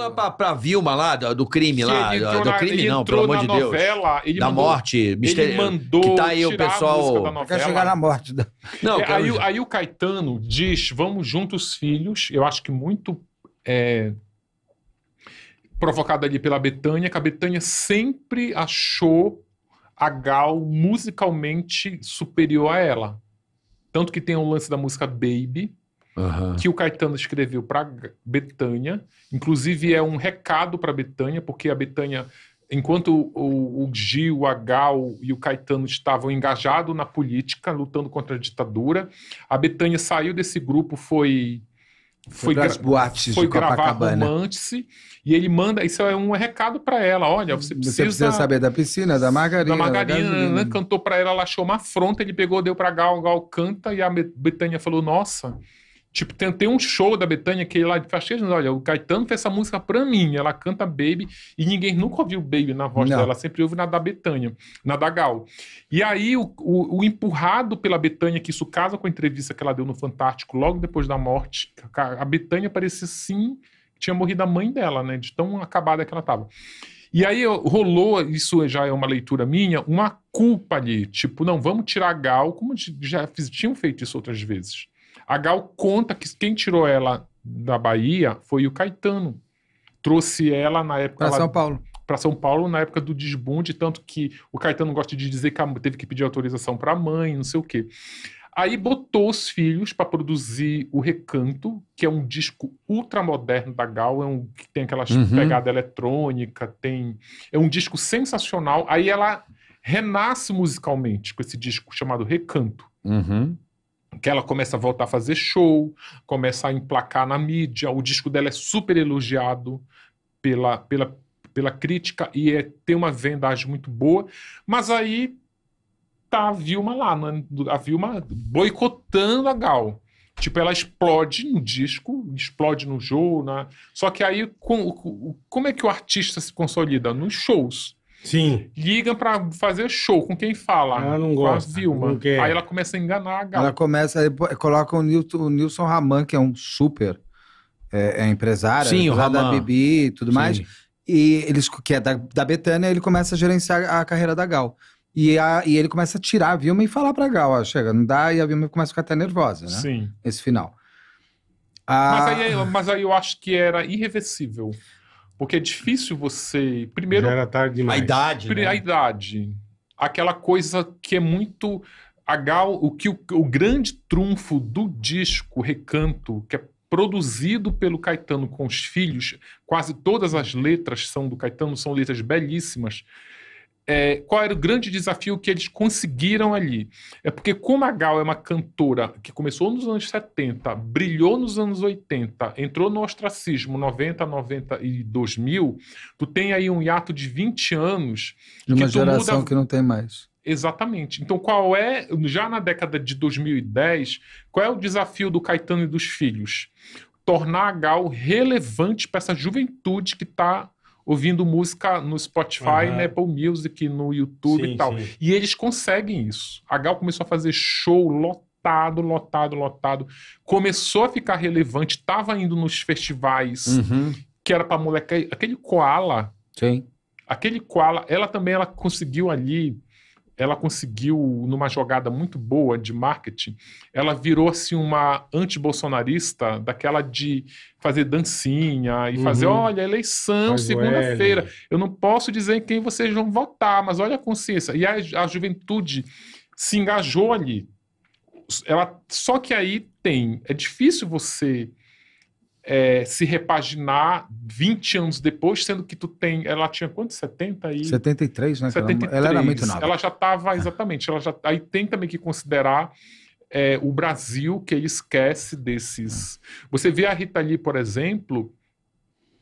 lá pra, pra Vilma lá, do, do crime lá. Do, na, crime não, pelo amor de Deus. Novela, da mandou, morte. Mister... Ele mandou que tá aí o pessoal. Quer chegar na morte. Não, é, aí, aí o Caetano diz: vamos juntos, filhos. Eu acho que muito. É, provocada ali pela Betânia, que a Betânia sempre achou a Gal musicalmente superior a ela. Tanto que tem o lance da música Baby, uhum. que o Caetano escreveu para Betânia. Inclusive, é um recado para Betânia, porque a Betânia enquanto o, o, Gil, a Gal e o Caetano estavam engajados na política, lutando contra a ditadura, a Betânia saiu desse grupo, foi foi, foi, boates foi gravar romance e ele manda isso é um recado para ela olha você precisa, você precisa saber da piscina da margarina da margarina da cantou para ela ela achou uma afronta ele pegou deu para Gal Gal canta e a Betânia falou nossa Tipo, tem, tem um show da Betânia que é lá de Facheiros, olha, o Caetano fez essa música pra mim. Ela canta Baby e ninguém nunca ouviu Baby na voz Não. dela, ela sempre ouve na da Betânia, na da Gal. E aí, o, o, o, empurrado pela Betânia, que isso casa com a entrevista que ela deu no Fantástico logo depois da morte, a Betânia parecia sim tinha morrido a mãe dela, né, de tão acabada que ela tava. E aí rolou, isso já é uma leitura minha, uma culpa ali. Tipo, não, vamos tirar a Gal, como já fiz, tinham feito isso outras vezes. A Gal conta que quem tirou ela da Bahia foi o Caetano. Trouxe ela na época. Para São Paulo. Para São Paulo na época do desbunde, tanto que o Caetano gosta de dizer que teve que pedir autorização para a mãe, não sei o quê. Aí botou os filhos para produzir o Recanto, que é um disco ultramoderno da Gal, é um, que tem aquelas uhum. pegada eletrônica, tem é um disco sensacional. Aí ela renasce musicalmente com esse disco chamado Recanto. Uhum que ela começa a voltar a fazer show, começa a emplacar na mídia, o disco dela é super elogiado pela, pela, pela crítica e é, tem uma vendagem muito boa, mas aí tá a Vilma lá, né? a Vilma boicotando a Gal. Tipo, ela explode no disco, explode no show, né? Só que aí, com, com, como é que o artista se consolida? Nos shows. Sim. liga para fazer show com quem fala. Ela ah, não gosta. Com a Vilma. Aí ela começa a enganar a galera. Ela começa, coloca o Nilson, o Nilson Raman, que é um super é, é empresário, Sim, o Raman. da Bibi e tudo Sim. mais. E eles, que é da, da Betânia, ele começa a gerenciar a carreira da Gal. E, a, e ele começa a tirar a Vilma e falar pra Gal, ó, chega, não dá, e a Vilma começa a ficar até nervosa, né? Sim. Esse final. A... Mas, ah. aí, mas aí eu acho que era irreversível. Porque é difícil você. Primeiro. Já era tarde demais. A idade. Né? A idade. Aquela coisa que é muito. A Gal, o que o, o grande trunfo do disco Recanto, que é produzido pelo Caetano com os filhos, quase todas as letras são do Caetano, são letras belíssimas é, qual era o grande desafio que eles conseguiram ali. É porque como a Gal é uma cantora que começou nos anos 70, brilhou nos anos 80, entrou no ostracismo 90, 90 e 2000, tu tem aí um hiato de 20 anos... De uma que geração muda... que não tem mais. Exatamente. Então, qual é, já na década de 2010, qual é o desafio do Caetano e dos filhos? Tornar a Gal relevante para essa juventude que está ouvindo música no Spotify, uhum. na Apple Music, no YouTube sim, e tal. Sim. E eles conseguem isso. A Gal começou a fazer show lotado, lotado, lotado. Começou a ficar relevante, estava indo nos festivais uhum. que era para moleque. Aquele koala. Sim. Aquele koala, ela também ela conseguiu ali ela conseguiu, numa jogada muito boa de marketing, ela virou assim uma anti-bolsonarista daquela de fazer dancinha e uhum. fazer, olha, eleição, segunda-feira, eu não posso dizer em quem vocês vão votar, mas olha a consciência. E a, a juventude se engajou ali. Ela, só que aí tem, é difícil você é, se repaginar 20 anos depois, sendo que tu tem. Ela tinha quanto? 70 e. 73, né? 73. Ela era muito nova. Ela já estava, é. exatamente. Ela já, aí tem também que considerar é, o Brasil que ele esquece desses. Você vê a Rita ali por exemplo.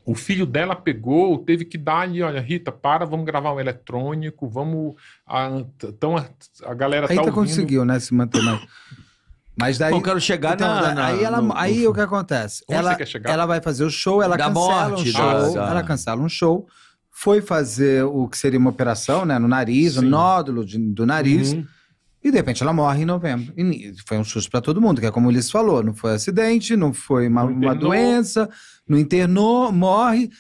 O filho dela pegou, teve que dar ali, olha, Rita, para, vamos gravar um eletrônico, vamos. A, então a, a galera a tá Rita ouvindo... conseguiu, né, se manter mais. Mas daí. Eu quero chegar então, na, na, aí ela, no, aí no... o que acontece? Onde ela, ela vai fazer o show, ela da cancela morte, um show. Da... Ela cancela um show. Foi fazer o que seria uma operação, né? No nariz, Sim. nódulo de, do nariz. Uhum. E de repente ela morre em novembro. E foi um susto para todo mundo, que é como o Ulisses falou: não foi acidente, não foi uma, não uma doença, não internou, morre.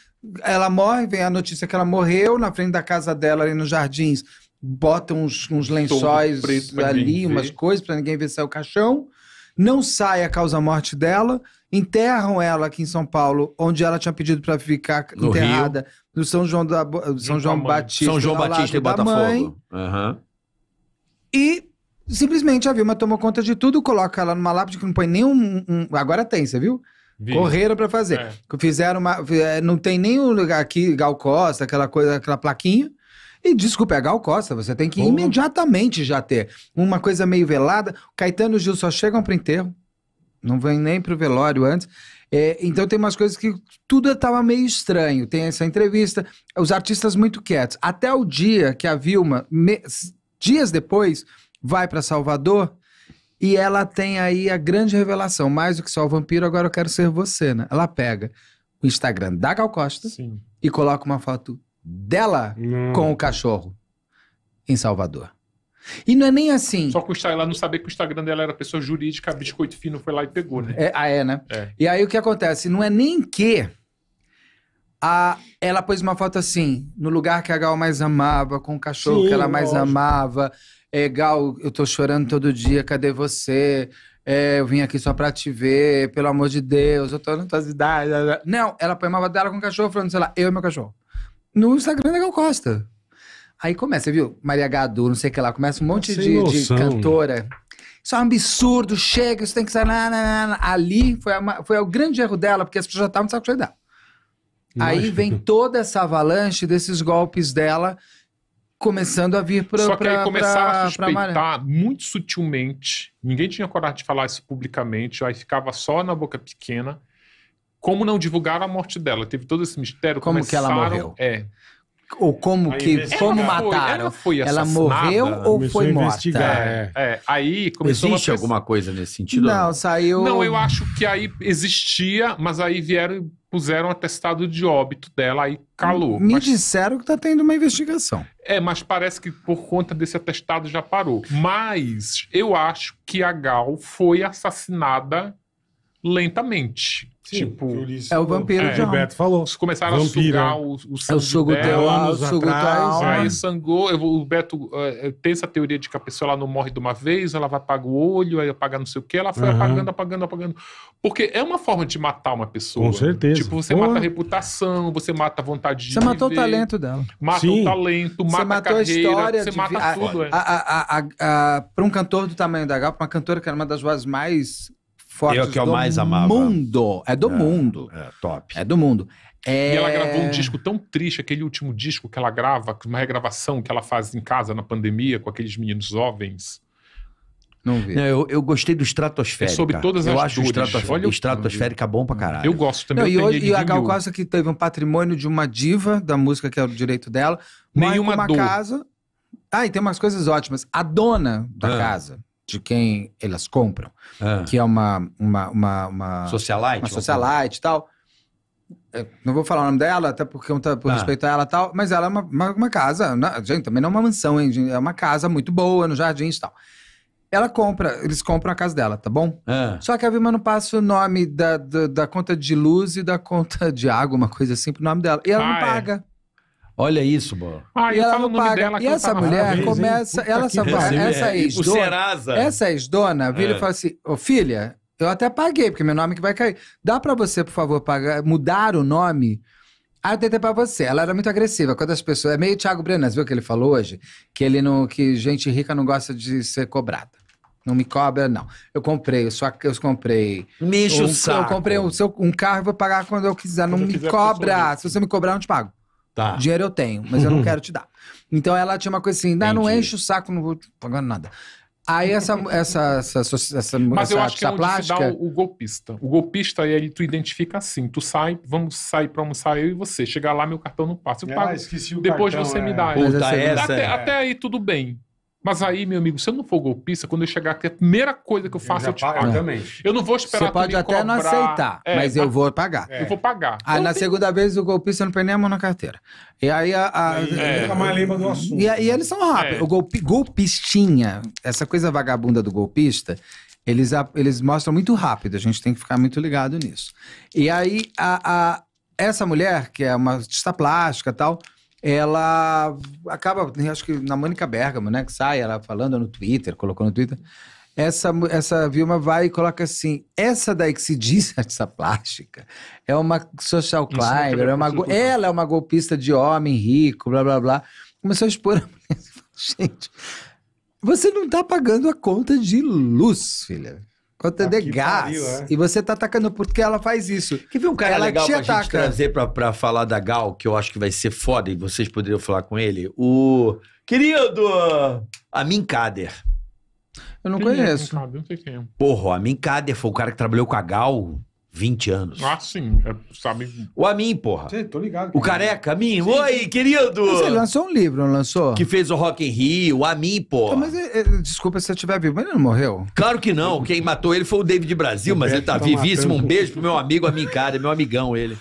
Ela morre, vem a notícia que ela morreu na frente da casa dela, ali nos jardins bota uns, uns lençóis ali, umas coisas para ninguém ver é o caixão. Não sai a causa-morte dela, enterram ela aqui em São Paulo, onde ela tinha pedido para ficar no enterrada Rio. no São João da São João Batista, São João Batista e Botafogo. Uhum. E simplesmente a Vilma tomou conta de tudo, coloca ela numa lápide que não põe nem um, um... agora tem, você viu? Vi. Correram para fazer. É. Fizeram uma. É, não tem nem o lugar aqui, Gal Costa, aquela coisa, aquela plaquinha. E desculpa, é Gal Costa, você tem que uhum. imediatamente já ter uma coisa meio velada. Caetano e Gil só chegam para enterro, não vem nem para o velório antes. É, então tem umas coisas que tudo estava meio estranho. Tem essa entrevista, os artistas muito quietos. Até o dia que a Vilma, me, dias depois, vai para Salvador e ela tem aí a grande revelação: mais do que só o vampiro, agora eu quero ser você, né? Ela pega o Instagram da Gal Costa Sim. e coloca uma foto dela não. com o cachorro em Salvador. E não é nem assim. Só que ela não sabia que o Instagram dela era pessoa jurídica, biscoito fino foi lá e pegou, né? É, ah, é, né? É. E aí o que acontece? Não é nem que a, ela pôs uma foto assim, no lugar que a Gal mais amava, com o cachorro Sim, que ela mais lógico. amava. É, Gal, eu tô chorando todo dia, cadê você? É, eu vim aqui só pra te ver, pelo amor de Deus, eu tô na tua cidade. Não, ela põe uma foto dela com o cachorro, falando, sei lá, eu e meu cachorro no Instagram da Gal Costa. Aí começa, viu? Maria Gadu, não sei o que lá, começa um tá monte de, de, cantora. Né? Isso é um absurdo, chega, isso tem que ser. Na, Ali foi, foi o grande erro dela, porque as pessoas já estavam de saco cheio dela. Aí vem toda essa avalanche desses golpes dela começando a vir para Só que pra, aí começaram a suspeitar muito sutilmente. Ninguém tinha coragem de falar isso publicamente. Aí ficava só na boca pequena como não divulgaram a morte dela. Teve todo esse mistério. Como que ela morreu? É. Ou como que como mataram? ela, foi ela morreu ou começou foi morta? É, é. Aí começou Existe pres... alguma coisa nesse sentido? Não, saiu. Não, eu acho que aí existia, mas aí vieram e puseram atestado de óbito dela, aí calou. Me mas... disseram que está tendo uma investigação. É, mas parece que por conta desse atestado já parou. Mas eu acho que a Gal foi assassinada lentamente. Sim, tipo, é o vampiro é, de Beto falou. começaram a sugar o, o sangue. É o sugo dela, o sugo dela. Aí sangou. o Beto uh, tem essa teoria de que a pessoa ela não morre de uma vez, ela vai apagar o olho, aí apagar não sei o que, ela foi uhum. apagando, apagando, apagando. Porque é uma forma de matar uma pessoa. Com né? certeza. Tipo, você Boa. mata a reputação, você mata a vontade de. Você viver, matou o talento dela. Mata Sim. o talento, mata você matou a carreira, a história você mata tudo. para é. A, a, a, a, pra um cantor do tamanho da Gal, pra uma cantora que era uma das vozes mais fortes eu, que eu é do mais amava. mundo. É do é, mundo. É, top. É do mundo. É... E ela gravou um disco tão triste, aquele último disco que ela grava, uma regravação que ela faz em casa na pandemia com aqueles meninos jovens. Não vi. Não, eu, eu gostei do Estratosférica. É sobre todas eu as acho dores. Estratosfé Olha, o Estratosférica bom pra caralho. Eu gosto também. Não, eu e, hoje, e a Gal Costa que teve um patrimônio de uma diva da música que é o direito dela. Nenhuma uma dor. casa... Ah, e tem umas coisas ótimas. A dona da ah. casa de quem elas compram, ah. que é uma. uma, uma, uma socialite? Uma socialite e tal. Eu é, não vou falar o nome dela, até porque por ah. respeito a ela e tal, mas ela é uma, uma, uma casa. Né, gente, também não é uma mansão, hein? É uma casa muito boa no jardim e tal. Ela compra, eles compram a casa dela, tá bom? Ah. Só que a Vilma não passa o nome da, da, da, conta de luz e da conta de água, uma coisa assim, pro nome dela. E ela ah, não é. paga. É. Olha isso, mano. Ah, e ela não paga. Dela, e essa mulher vez, começa, ela essa, essa é ex-dona, essa ex-dona vira é. e fala assim, ô filha, eu até paguei, porque meu nome que vai cair. Dá para você, por favor, pagar, mudar o nome? Ah, eu tentei pra você. Ela era muito agressiva. Quando as pessoas. É meio Thiago Brenas, viu o que ele falou hoje? Que ele não. Que gente rica não gosta de ser cobrada. Não me cobra, não. Eu comprei, só que eu comprei. Mexe um, o saco. Eu comprei um, um carro e vou pagar quando eu quiser. Quando não eu me quiser, cobra. Se você me cobrar, eu não te pago. Tá. Dinheiro eu tenho, mas eu não quero te dar. Então ela tinha uma coisa assim, nah, não enche o saco, não vou te pagando nada. Aí essa essa essa, essa, essa Mas eu acho que é onde plástica... dá o, o, golpista. O golpista ele tu identifica assim, tu sai, vamos sair para almoçar eu e você. Chegar lá meu cartão não passa, eu é, pago. esqueci o Depois cartão, você é. me dá. Puta, essa... até, é. até aí tudo bem. Mas aí, meu amigo, se eu não for golpista, quando eu chegar aqui, a primeira coisa que eu faço eu, é eu te pago. Também. Eu não vou esperar Você pode até cobrar. não aceitar, é, mas, eu vou pagar. É. Eu vou pagar. Aí, ah, eu na tenho... segunda vez, o golpista não põe nem a mão na carteira. E aí, a... a... É. Nunca mais lembra do assunto. E, né? eles são rápidos. É. O golpi... golpistinha, essa coisa vagabunda do golpista, eles, a... eles mostram muito rápido. A gente tem que ficar muito ligado nisso. E aí, a, a... essa mulher, que é uma artista plástica e tal ela acaba, acho que na Mônica Bergamo, né, que sai ela falando no Twitter, colocou no Twitter, essa, essa Vilma vai e coloca assim, essa daí que se diz essa plástica, é uma social é climber, é uma, ela é uma golpista de homem rico, blá, blá, blá. Começou a expor a mulher, gente, você não está pagando a conta de luz, filha. Conta é ah, de gás. Pariu, é? E você tá atacando porque ela faz isso. Que viu um cara ela legal pra ataca. gente trazer pra, pra falar da Gal, que eu acho que vai ser foda e vocês poderiam falar com ele? O querido Amin Kader. Eu não Quem é conheço. É, não sabe, sei quem é. Porra, Amin Kader foi o cara que trabalhou com a Gal 20 anos. Ah, sim. É, sabe... O Amin, porra. Sim, tô ligado. O careca, Amin. Sim. Oi, querido! Você lançou um livro, não lançou? Que fez o Rock in Rio, o Amin, porra. Não, mas é, é, desculpa se eu estiver vivo, mas ele não morreu? Claro que não. Quem matou ele foi o David Brasil, o mas ele tá, tá vivíssimo. Matando. Um beijo pro meu amigo Amin Cara, meu amigão ele.